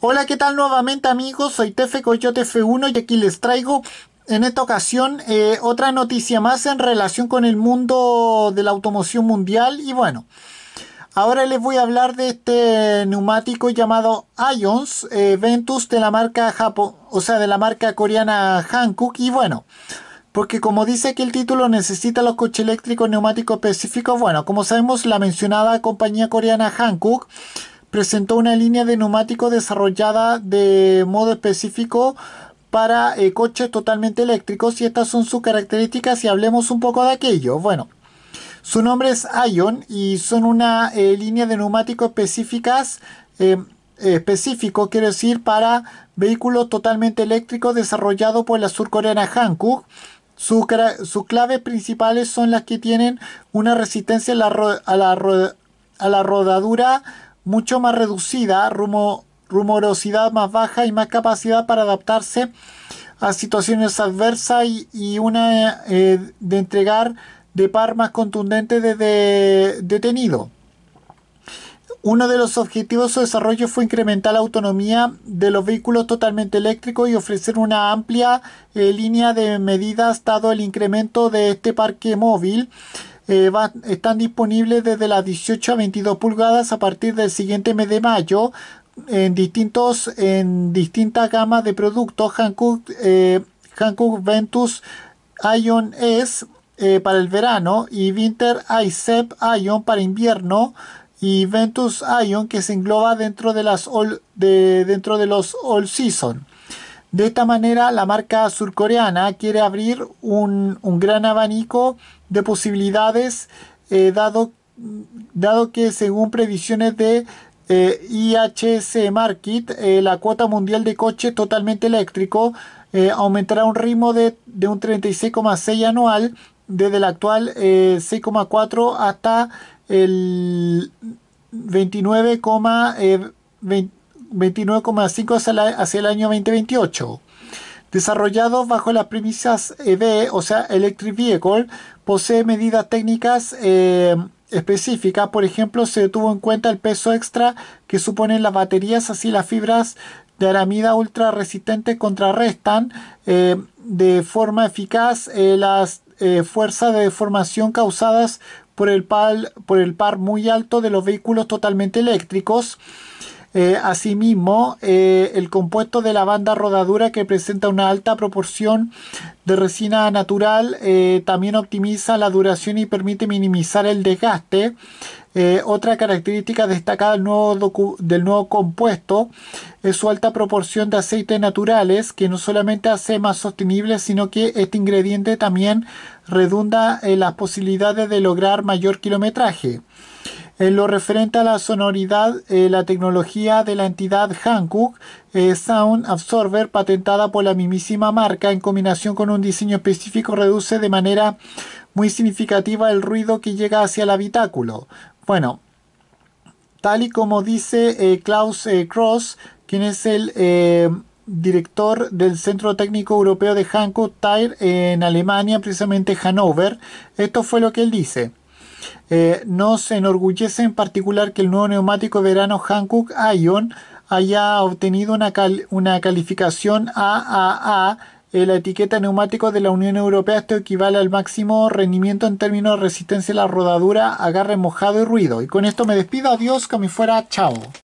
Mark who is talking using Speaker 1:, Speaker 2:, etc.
Speaker 1: Hola, ¿qué tal nuevamente amigos? Soy Tefe Coyote F1 y aquí les traigo en esta ocasión eh, otra noticia más en relación con el mundo de la automoción mundial y bueno. Ahora les voy a hablar de este neumático llamado Ions eh, Ventus de la marca o sea, de la marca coreana Hankook y bueno, porque como dice que el título necesita los coches eléctricos neumáticos específicos, bueno, como sabemos la mencionada compañía coreana Hankook presentó una línea de neumáticos desarrollada de modo específico para eh, coches totalmente eléctricos y estas son sus características y hablemos un poco de aquello. Bueno, su nombre es Ion y son una eh, línea de neumáticos específicas eh, específico, quiero decir, para vehículos totalmente eléctricos desarrollado por la surcoreana Hankook. Sus, claves principales son las que tienen una resistencia a la, a la, a la rodadura mucho más reducida, rumo, rumorosidad más baja y más capacidad para adaptarse a situaciones adversas y, una eh, de entregar de par más contundente desde detenido. Uno de los objetivos de su desarrollo fue incrementar la autonomía de los vehículos totalmente eléctricos y ofrecer una amplia eh, línea de medidas dado el incremento de este parque móvil eh, están disponibles desde las 18 a 22 pulgadas a partir del siguiente mes de mayo en distintos en distintas gamas de productos eh, Hankook Ventus Ion S eh, para el verano y Winter ICEP Ion para invierno y Ventus Ion que se engloba dentro de las de, dentro de los All Season de esta manera, la marca surcoreana quiere abrir un, gran abanico de posibilidades, eh, dado, dado que según previsiones de eh, IHC Market, eh, la cuota mundial de coches totalmente eléctrico eh, aumentará a un ritmo de, un 36,6 anual desde el actual 6,4 hasta el 29,20 29,5 hacia el año 2028 desarrollado bajo las premisas EV, eh, o sea, Electric Vehicle, posee medidas técnicas eh, específicas. Por ejemplo, se tuvo en cuenta el peso extra que suponen las baterías, así las fibras de aramida ultra resistente contrarrestan eh, de forma eficaz las fuerzas de deformación causadas por el par muy alto de los vehículos totalmente eléctricos. Eh, asimismo, eh, el compuesto de la banda rodadura que presenta una alta proporción de resina natural eh, también optimiza la duración y permite minimizar el desgaste. otra característica destacada del nuevo, del nuevo compuesto es su alta proporción de aceites naturales que no solamente hace más sostenible sino que este ingrediente también redunda en las posibilidades de lograr mayor kilometraje. En eh, lo referente a la sonoridad, eh, la tecnología de la entidad Hankook eh, Sound Absorber, patentada por la mismísima marca, en combinación con un diseño específico, reduce de manera muy significativa el ruido que llega hacia el habitáculo. Bueno, tal y como dice Klaus Cross, quien es el director del Centro Técnico Europeo de Hankook Tire en Alemania, precisamente Hannover, esto fue lo que él dice. Eh, nos enorgullece en particular que el nuevo neumático de verano Hankook Ion haya obtenido una, calificación AAA eh, la etiqueta neumático de la Unión Europea esto equivale al máximo rendimiento en términos de resistencia a la rodadura, agarre mojado y ruido. Y con esto me despido, adiós, que me fuera, chao.